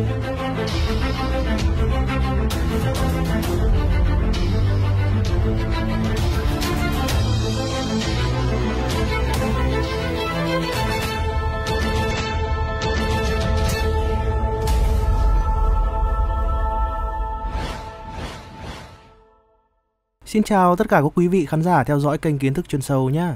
Xin chào tất cả các quý vị khán giả theo dõi kênh Kiến thức chuyên sâu nhé.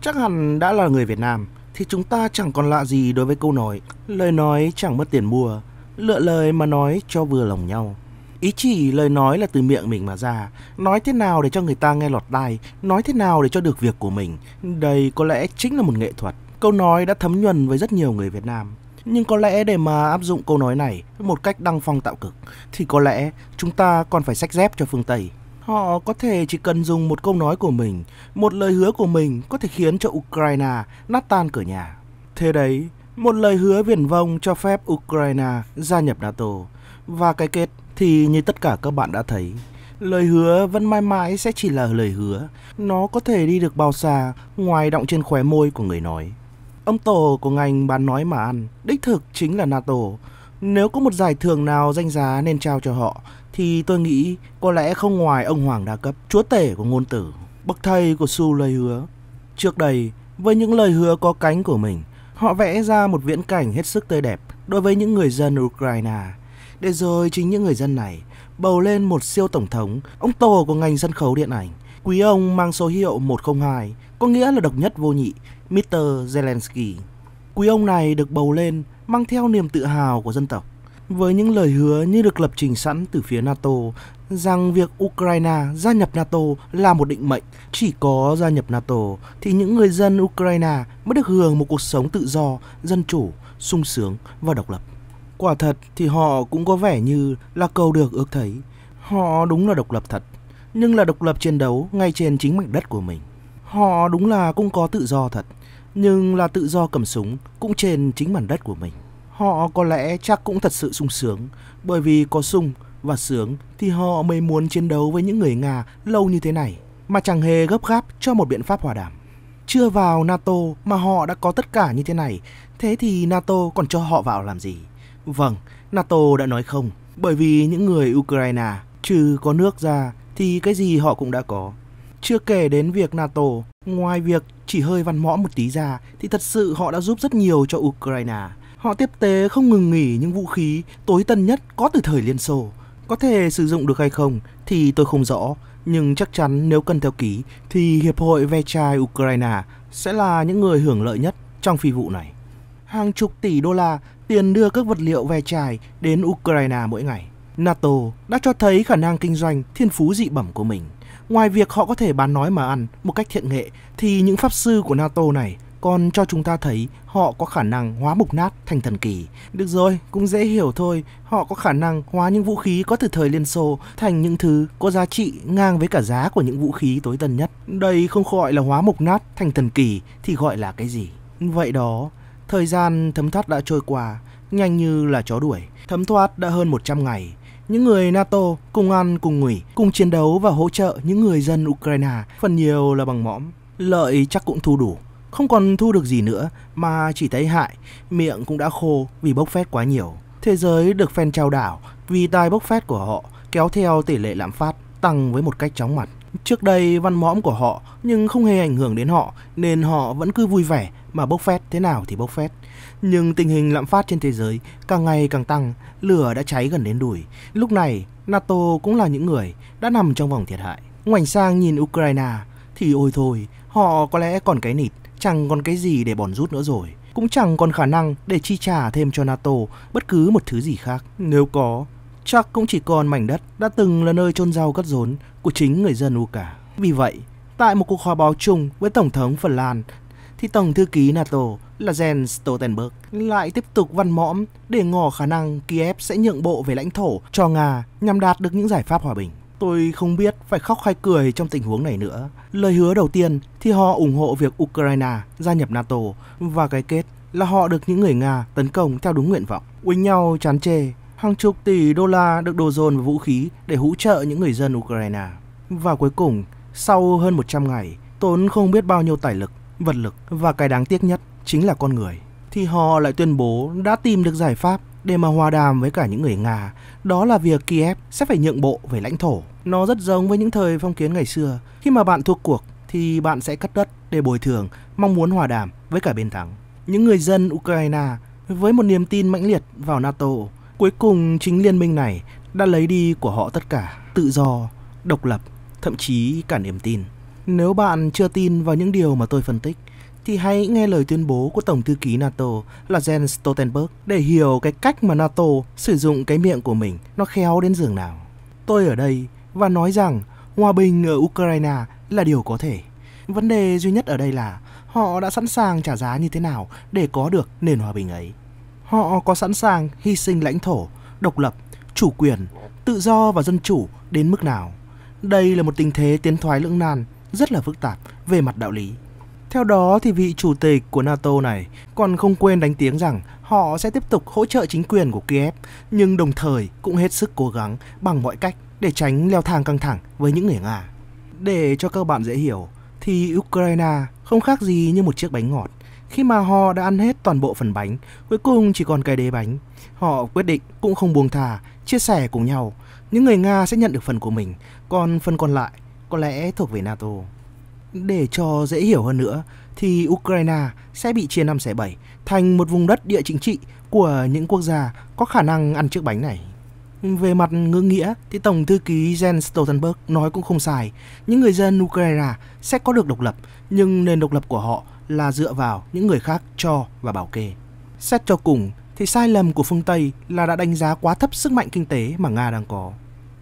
Chắc hẳn đã là người Việt Nam thì chúng ta chẳng còn lạ gì đối với câu nói lời nói chẳng mất tiền mua lựa lời mà nói cho vừa lòng nhau. Ý chỉ lời nói là từ miệng mình mà ra, nói thế nào để cho người ta nghe lọt tai, nói thế nào để cho được việc của mình, đây có lẽ chính là một nghệ thuật. Câu nói đã thấm nhuần với rất nhiều người Việt Nam. Nhưng có lẽ để mà áp dụng câu nói này một cách đăng phong tạo cực thì có lẽ chúng ta còn phải sách dép cho phương Tây. Họ có thể chỉ cần dùng một câu nói của mình, một lời hứa của mình có thể khiến cho Ukraine nát tan cửa nhà. Thế đấy, một lời hứa viển vông cho phép Ukraine gia nhập NATO. Và cái kết thì như tất cả các bạn đã thấy, lời hứa vẫn mãi mãi sẽ chỉ là lời hứa. Nó có thể đi được bao xa ngoài động trên khóe môi của người nói. Ông tổ của ngành bán nói mà ăn, đích thực chính là NATO. Nếu có một giải thưởng nào danh giá nên trao cho họ, thì tôi nghĩ có lẽ không ngoài ông Hoàng Đa Cấp, chúa tể của ngôn tử, bậc thầy của Su lời hứa. Trước đây, với những lời hứa có cánh của mình, Họ vẽ ra một viễn cảnh hết sức tươi đẹp đối với những người dân Ukraine. Để rồi chính những người dân này bầu lên một siêu tổng thống, ông tổ của ngành sân khấu điện ảnh. Quý ông mang số hiệu 102, có nghĩa là độc nhất vô nhị, Mr. Zelensky. Quý ông này được bầu lên mang theo niềm tự hào của dân tộc với những lời hứa như được lập trình sẵn từ phía NATO rằng việc Ukraine gia nhập NATO là một định mệnh, chỉ có gia nhập NATO thì những người dân Ukraine mới được hưởng một cuộc sống tự do, dân chủ, sung sướng và độc lập. Quả thật thì họ cũng có vẻ như là cầu được ước thấy. Họ đúng là độc lập thật, nhưng là độc lập chiến đấu ngay trên chính mảnh đất của mình. Họ đúng là cũng có tự do thật, nhưng là tự do cầm súng cũng trên chính mảnh đất của mình. Họ có lẽ chắc cũng thật sự sung sướng, bởi vì có sung và sướng thì họ mới muốn chiến đấu với những người Nga lâu như thế này, mà chẳng hề gấp gáp cho một biện pháp hòa đàm. Chưa vào NATO mà họ đã có tất cả như thế này, thế thì NATO còn cho họ vào làm gì? Vâng, NATO đã nói không, bởi vì những người Ukraine trừ có nước ra thì cái gì họ cũng đã có. Chưa kể đến việc NATO, ngoài việc chỉ hơi văn mõm một tí ra thì thật sự họ đã giúp rất nhiều cho Ukraine Họ tiếp tế không ngừng nghỉ những vũ khí tối tân nhất có từ thời Liên Xô. Có thể sử dụng được hay không thì tôi không rõ, nhưng chắc chắn nếu cân theo ký thì Hiệp hội ve chai Ukraine sẽ là những người hưởng lợi nhất trong phi vụ này. Hàng chục tỷ đô la tiền đưa các vật liệu ve chai đến Ukraine mỗi ngày. NATO đã cho thấy khả năng kinh doanh thiên phú dị bẩm của mình. Ngoài việc họ có thể bán nói mà ăn một cách thiện nghệ, thì những pháp sư của NATO này còn cho chúng ta thấy họ có khả năng hóa mục nát thành thần kỳ. Được rồi, cũng dễ hiểu thôi, họ có khả năng hóa những vũ khí có từ thời Liên Xô thành những thứ có giá trị ngang với cả giá của những vũ khí tối tân nhất. Đây không gọi là hóa mục nát thành thần kỳ thì gọi là cái gì? Vậy đó, thời gian thấm thoát đã trôi qua, nhanh như là chó đuổi. Thấm thoát đã hơn 100 ngày, những người NATO cùng ăn cùng ngủ, cùng chiến đấu và hỗ trợ những người dân Ukraine, phần nhiều là bằng mõm. Lợi chắc cũng thu đủ. Không còn thu được gì nữa mà chỉ thấy hại, miệng cũng đã khô vì bốc phét quá nhiều. Thế giới được phen trao đảo vì tai bốc phét của họ kéo theo tỷ lệ lạm phát tăng với một cách chóng mặt. Trước đây văn mõm của họ nhưng không hề ảnh hưởng đến họ nên họ vẫn cứ vui vẻ mà bốc phét thế nào thì bốc phét. Nhưng tình hình lạm phát trên thế giới càng ngày càng tăng, lửa đã cháy gần đến đùi. Lúc này, NATO cũng là những người đã nằm trong vòng thiệt hại. Ngoảnh sang nhìn Ukraine thì ôi thôi, họ có lẽ còn cái nịt chẳng còn cái gì để bòn rút nữa rồi. Cũng chẳng còn khả năng để chi trả thêm cho NATO bất cứ một thứ gì khác. Nếu có, chắc cũng chỉ còn mảnh đất đã từng là nơi chôn rau cất rốn của chính người dân Uca. Vì vậy, tại một cuộc họp báo chung với Tổng thống Phần Lan, thì Tổng thư ký NATO là Jens Stoltenberg lại tiếp tục văn mõm để ngỏ khả năng Kiev sẽ nhượng bộ về lãnh thổ cho Nga nhằm đạt được những giải pháp hòa bình. Tôi không biết phải khóc hay cười trong tình huống này nữa. Lời hứa đầu tiên thì họ ủng hộ việc Ukraine gia nhập NATO và cái kết là họ được những người Nga tấn công theo đúng nguyện vọng. Quýnh nhau chán chê, hàng chục tỷ đô la được đồ dồn vào vũ khí để hỗ trợ những người dân Ukraine. Và cuối cùng, sau hơn 100 ngày, tốn không biết bao nhiêu tài lực, vật lực và cái đáng tiếc nhất chính là con người. Thì họ lại tuyên bố đã tìm được giải pháp để mà hòa đàm với cả những người Nga, đó là việc Kiev sẽ phải nhượng bộ về lãnh thổ nó rất giống với những thời phong kiến ngày xưa, khi mà bạn thua cuộc thì bạn sẽ cắt đất để bồi thường, mong muốn hòa đàm với cả bên thắng. Những người dân Ukraine với một niềm tin mãnh liệt vào NATO, cuối cùng chính liên minh này đã lấy đi của họ tất cả, tự do, độc lập, thậm chí cả niềm tin. Nếu bạn chưa tin vào những điều mà tôi phân tích, thì hãy nghe lời tuyên bố của Tổng thư ký NATO là Jens Stoltenberg để hiểu cái cách mà NATO sử dụng cái miệng của mình nó khéo đến giường nào. Tôi ở đây và nói rằng hòa bình ở Ukraine là điều có thể. Vấn đề duy nhất ở đây là họ đã sẵn sàng trả giá như thế nào để có được nền hòa bình ấy. Họ có sẵn sàng hy sinh lãnh thổ, độc lập, chủ quyền, tự do và dân chủ đến mức nào. Đây là một tình thế tiến thoái lưỡng nan rất là phức tạp về mặt đạo lý. Theo đó thì vị chủ tịch của NATO này còn không quên đánh tiếng rằng họ sẽ tiếp tục hỗ trợ chính quyền của Kiev nhưng đồng thời cũng hết sức cố gắng bằng mọi cách để tránh leo thang căng thẳng với những người Nga. Để cho các bạn dễ hiểu, thì Ukraine không khác gì như một chiếc bánh ngọt. Khi mà họ đã ăn hết toàn bộ phần bánh, cuối cùng chỉ còn cái đế bánh. Họ quyết định cũng không buông thà, chia sẻ cùng nhau. Những người Nga sẽ nhận được phần của mình, còn phần còn lại có lẽ thuộc về NATO. Để cho dễ hiểu hơn nữa, thì Ukraine sẽ bị chia năm xẻ bảy thành một vùng đất địa chính trị của những quốc gia có khả năng ăn chiếc bánh này. Về mặt ngữ nghĩa thì Tổng thư ký Jens Stoltenberg nói cũng không sai. Những người dân Ukraine sẽ có được độc lập, nhưng nền độc lập của họ là dựa vào những người khác cho và bảo kê. Xét cho cùng thì sai lầm của phương Tây là đã đánh giá quá thấp sức mạnh kinh tế mà Nga đang có.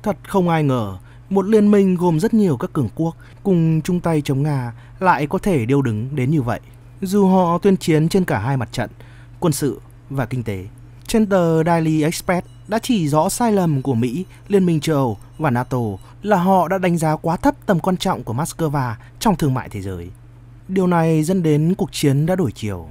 Thật không ai ngờ, một liên minh gồm rất nhiều các cường quốc cùng chung tay chống Nga lại có thể điêu đứng đến như vậy. Dù họ tuyên chiến trên cả hai mặt trận, quân sự và kinh tế. Trên tờ Daily Express đã chỉ rõ sai lầm của Mỹ, Liên minh châu Âu và NATO là họ đã đánh giá quá thấp tầm quan trọng của Moscow trong thương mại thế giới. Điều này dẫn đến cuộc chiến đã đổi chiều.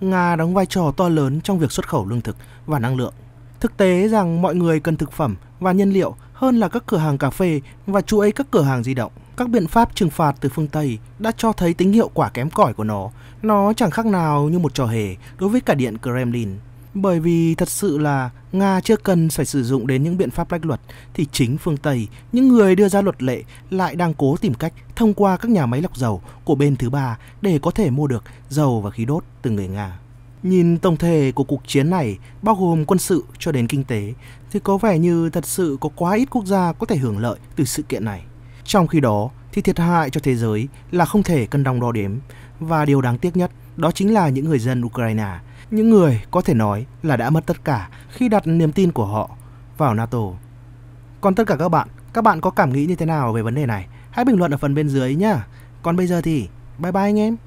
Nga đóng vai trò to lớn trong việc xuất khẩu lương thực và năng lượng. Thực tế rằng mọi người cần thực phẩm và nhân liệu hơn là các cửa hàng cà phê và chuỗi các cửa hàng di động. Các biện pháp trừng phạt từ phương Tây đã cho thấy tính hiệu quả kém cỏi của nó. Nó chẳng khác nào như một trò hề đối với cả điện Kremlin bởi vì thật sự là Nga chưa cần phải sử dụng đến những biện pháp lách luật thì chính phương Tây, những người đưa ra luật lệ lại đang cố tìm cách thông qua các nhà máy lọc dầu của bên thứ ba để có thể mua được dầu và khí đốt từ người Nga. Nhìn tổng thể của cuộc chiến này, bao gồm quân sự cho đến kinh tế, thì có vẻ như thật sự có quá ít quốc gia có thể hưởng lợi từ sự kiện này. Trong khi đó, thì thiệt hại cho thế giới là không thể cân đong đo đếm. Và điều đáng tiếc nhất, đó chính là những người dân Ukraine, những người có thể nói là đã mất tất cả khi đặt niềm tin của họ vào NATO. Còn tất cả các bạn, các bạn có cảm nghĩ như thế nào về vấn đề này? Hãy bình luận ở phần bên dưới nhé. Còn bây giờ thì bye bye anh em.